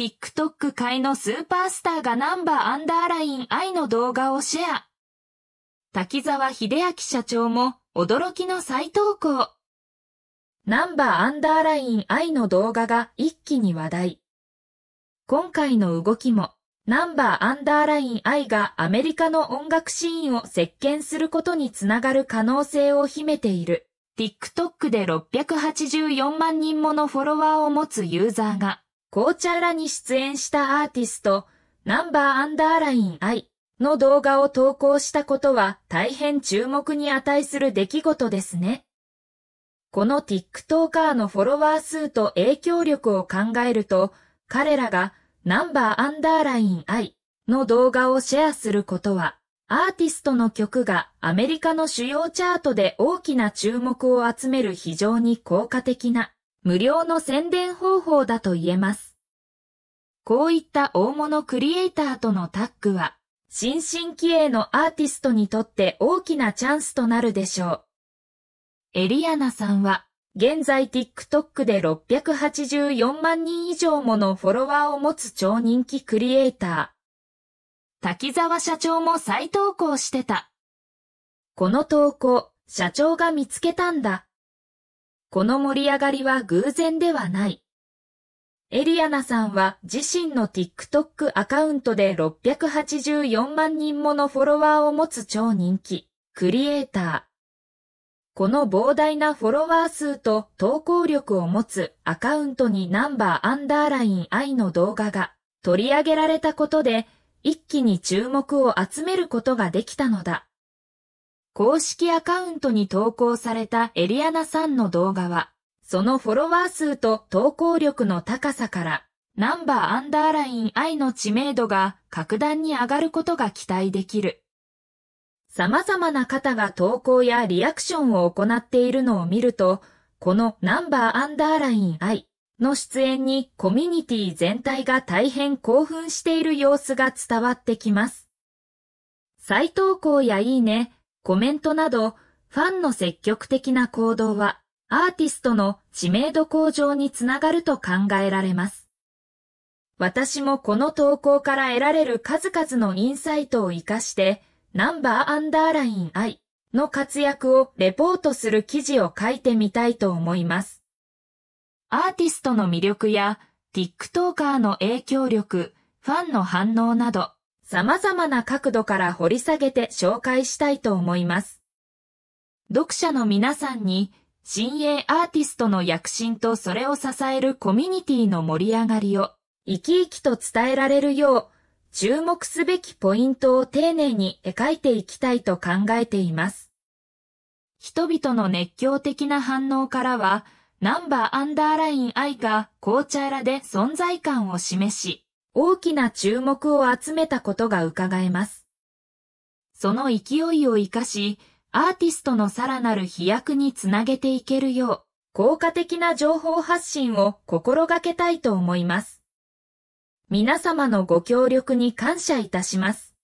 TikTok 界のスーパースターがナンバーアンダーライン I の動画をシェア。滝沢秀明社長も驚きの再投稿。ナンバーアンダーライン I の動画が一気に話題。今回の動きも、ナンバーアンダーライン I がアメリカの音楽シーンを席巻することにつながる可能性を秘めている。TikTok で684万人ものフォロワーを持つユーザーが、紅茶らに出演したアーティスト、ナンバーアンダーライン I の動画を投稿したことは大変注目に値する出来事ですね。この TikToker のフォロワー数と影響力を考えると、彼らがナンバーアンダーライン I の動画をシェアすることは、アーティストの曲がアメリカの主要チャートで大きな注目を集める非常に効果的な無料の宣伝方法だと言えます。こういった大物クリエイターとのタッグは、新進気鋭のアーティストにとって大きなチャンスとなるでしょう。エリアナさんは、現在 TikTok で684万人以上ものフォロワーを持つ超人気クリエイター。滝沢社長も再投稿してた。この投稿、社長が見つけたんだ。この盛り上がりは偶然ではない。エリアナさんは自身の TikTok アカウントで684万人ものフォロワーを持つ超人気、クリエイター。この膨大なフォロワー数と投稿力を持つアカウントにナンバーアンダーライン I の動画が取り上げられたことで一気に注目を集めることができたのだ。公式アカウントに投稿されたエリアナさんの動画は、そのフォロワー数と投稿力の高さから、ナンバーアンダーライン I の知名度が格段に上がることが期待できる。様々な方が投稿やリアクションを行っているのを見ると、このナンバーアンダーライン I の出演にコミュニティ全体が大変興奮している様子が伝わってきます。再投稿やいいね、コメントなど、ファンの積極的な行動は、アーティストの知名度向上につながると考えられます。私もこの投稿から得られる数々のインサイトを活かして、ナンバーアンダーライン I の活躍をレポートする記事を書いてみたいと思います。アーティストの魅力や、TikToker の影響力、ファンの反応など、様々な角度から掘り下げて紹介したいと思います。読者の皆さんに、新鋭アーティストの躍進とそれを支えるコミュニティの盛り上がりを、生き生きと伝えられるよう、注目すべきポイントを丁寧に描いていきたいと考えています。人々の熱狂的な反応からは、ナンバーアンダーライン愛が紅茶らで存在感を示し、大きな注目を集めたことが伺えます。その勢いを活かし、アーティストのさらなる飛躍につなげていけるよう、効果的な情報発信を心がけたいと思います。皆様のご協力に感謝いたします。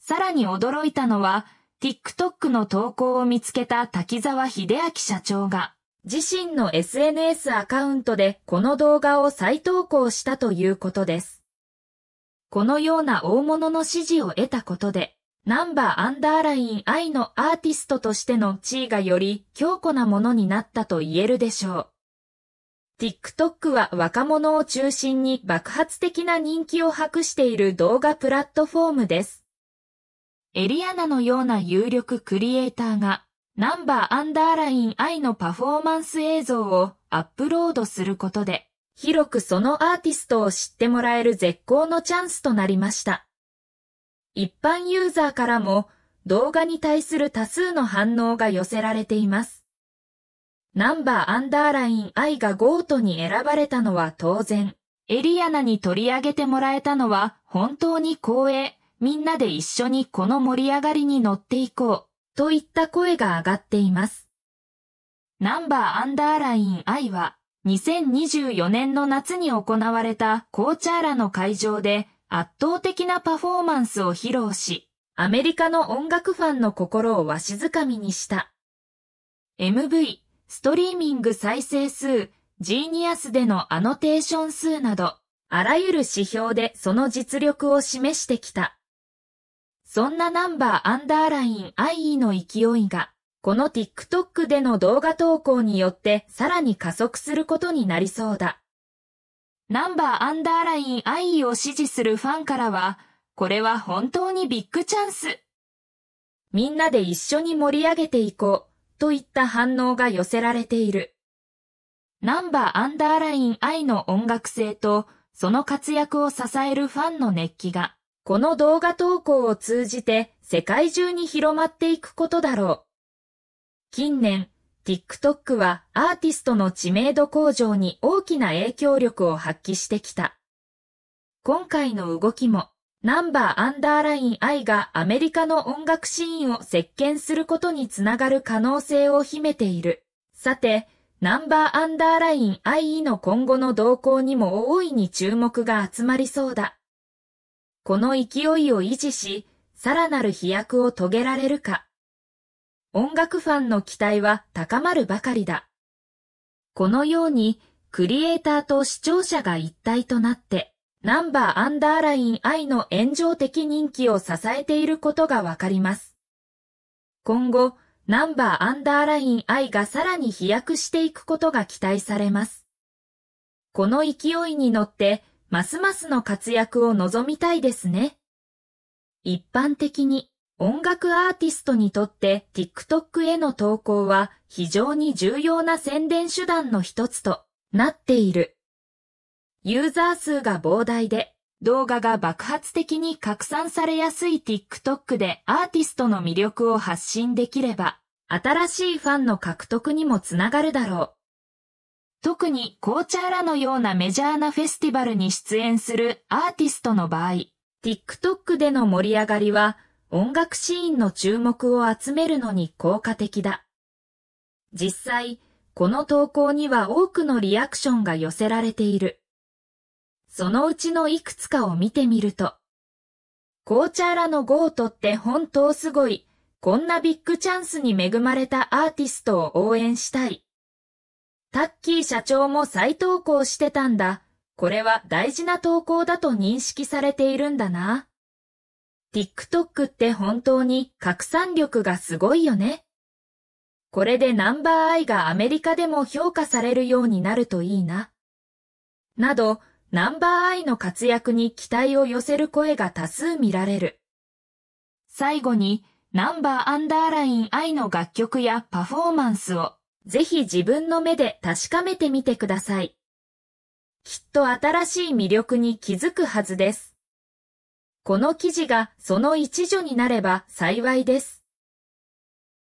さらに驚いたのは、TikTok の投稿を見つけた滝沢秀明社長が、自身の SNS アカウントでこの動画を再投稿したということです。このような大物の支持を得たことで、ナンバーアンダーライン I のアーティストとしての地位がより強固なものになったと言えるでしょう。TikTok は若者を中心に爆発的な人気を博している動画プラットフォームです。エリアナのような有力クリエイターがナンバーアンダーライン I のパフォーマンス映像をアップロードすることで、広くそのアーティストを知ってもらえる絶好のチャンスとなりました。一般ユーザーからも動画に対する多数の反応が寄せられています。ナンバーアンダーライン I がゴートに選ばれたのは当然、エリアナに取り上げてもらえたのは本当に光栄、みんなで一緒にこの盛り上がりに乗っていこう。といった声が上がっています。ナンバーアンダーライン I は、2024年の夏に行われたコーチャーラの会場で圧倒的なパフォーマンスを披露し、アメリカの音楽ファンの心をわしづかみにした。MV、ストリーミング再生数、ジーニアスでのアノテーション数など、あらゆる指標でその実力を示してきた。そんなナンバーアンダーライン IE の勢いが、この TikTok での動画投稿によってさらに加速することになりそうだ。ナンバーアンダーライン IE を支持するファンからは、これは本当にビッグチャンス。みんなで一緒に盛り上げていこう、といった反応が寄せられている。ナンバーアンダーライン I の音楽性と、その活躍を支えるファンの熱気が、この動画投稿を通じて世界中に広まっていくことだろう。近年、TikTok はアーティストの知名度向上に大きな影響力を発揮してきた。今回の動きも、ナンバーアンダーライン I がアメリカの音楽シーンを席巻することにつながる可能性を秘めている。さて、ナンバーアンダーライン IE の今後の動向にも大いに注目が集まりそうだ。この勢いを維持し、さらなる飛躍を遂げられるか。音楽ファンの期待は高まるばかりだ。このように、クリエイターと視聴者が一体となって、ナンバーアンダーライン I の炎上的人気を支えていることがわかります。今後、ナンバーアンダーライン I がさらに飛躍していくことが期待されます。この勢いに乗って、ますますの活躍を望みたいですね。一般的に音楽アーティストにとって TikTok への投稿は非常に重要な宣伝手段の一つとなっている。ユーザー数が膨大で動画が爆発的に拡散されやすい TikTok でアーティストの魅力を発信できれば新しいファンの獲得にもつながるだろう。特にコーチャーラのようなメジャーなフェスティバルに出演するアーティストの場合、TikTok での盛り上がりは音楽シーンの注目を集めるのに効果的だ。実際、この投稿には多くのリアクションが寄せられている。そのうちのいくつかを見てみると、コーチャーラのゴを取って本当すごい、こんなビッグチャンスに恵まれたアーティストを応援したい。タッキー社長も再投稿してたんだ。これは大事な投稿だと認識されているんだな。TikTok って本当に拡散力がすごいよね。これでナンバーアイがアメリカでも評価されるようになるといいな。など、ナンバーアイの活躍に期待を寄せる声が多数見られる。最後に、ナンバーアンダーライン I の楽曲やパフォーマンスをぜひ自分の目で確かめてみてください。きっと新しい魅力に気づくはずです。この記事がその一助になれば幸いです。